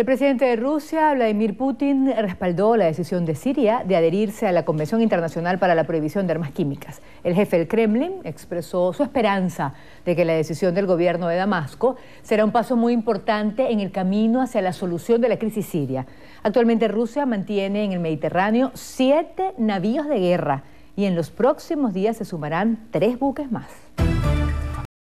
El presidente de Rusia, Vladimir Putin, respaldó la decisión de Siria de adherirse a la Convención Internacional para la Prohibición de Armas Químicas. El jefe del Kremlin expresó su esperanza de que la decisión del gobierno de Damasco será un paso muy importante en el camino hacia la solución de la crisis siria. Actualmente Rusia mantiene en el Mediterráneo siete navíos de guerra y en los próximos días se sumarán tres buques más.